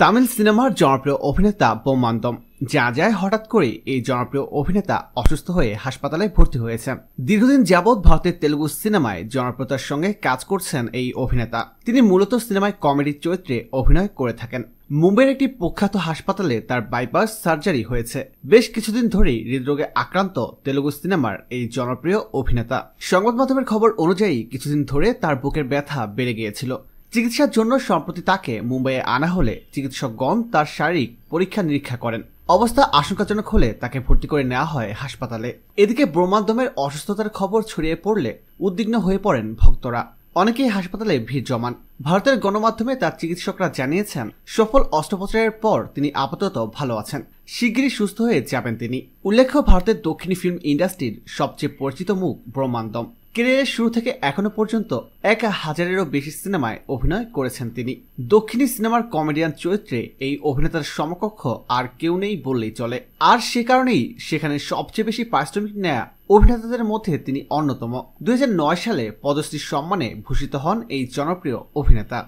তামিল সিনেমার জনপ্রিয় অভিনেতা বোমান্দম যা যায় হঠাৎ করে এই জনপ্রিয় অভিনেতা অসুস্থ হয়ে হাসপাতালে ভর্তি হয়েছে দীর্ঘদিন যাবৎ ভারতের তেলুগু সিনেমায় জনপ্রিয়তার সঙ্গে কাজ করছেন এই অভিনেতা তিনি মূলত সিনেমায় কমেডি চরিত্রে অভিনয় করে থাকেন মুম্বাইয়ের একটি প্রখ্যাত হাসপাতালে তার বাইপাস সার্জারি হয়েছে বেশ কিছুদিন ধরেই হৃদরোগে আক্রান্ত তেলুগু সিনেমার এই জনপ্রিয় অভিনেতা সংবাদ মাধ্যমের খবর অনুযায়ী কিছুদিন ধরে তার বুকের ব্যথা বেড়ে গিয়েছিল চিকিৎসার জন্য সম্প্রতি তাকে মুম্বাইয়ে আনা হলে চিকিৎসকগণ তার শারীরিক পরীক্ষা নিরীক্ষা করেন অবস্থা আশঙ্কাজনক হলে তাকে ভর্তি করে নেওয়া হয় হাসপাতালে এদিকে ব্রহ্মাদ্যমের অসুস্থতার খবর ছড়িয়ে পড়লে উদ্বিগ্ন হয়ে পড়েন ভক্তরা অনেকেই হাসপাতালে ভিড় জমান ভারতের গণমাধ্যমে তার চিকিৎসকরা জানিয়েছেন সফল অস্ত্রোপচারের পর তিনি আপাতত ভালো আছেন শিগগিরই সুস্থ হয়ে যাবেন তিনি উল্লেখ্য ভারতের দক্ষিণী ফিল্ম ইন্ডাস্ট্রির সবচেয়ে পরিচিত মুখ ব্রহ্মাণ্ডম কেরিয়ারের শুরু থেকে এখনো পর্যন্ত এক হাজারেরও বেশি সিনেমায় অভিনয় করেছেন তিনি দক্ষিণী সিনেমার কমেডিয়ান চরিত্রে এই অভিনেতার সমকক্ষ আর কেউ নেই বললেই চলে আর সে কারণেই সেখানে সবচেয়ে বেশি পারিশ্রমিক নেয়া অভিনেতাদের মধ্যে তিনি অন্যতম দুই সালে পদশ্রীর সম্মানে ভূষিত হন এই জনপ্রিয় অভিনেতা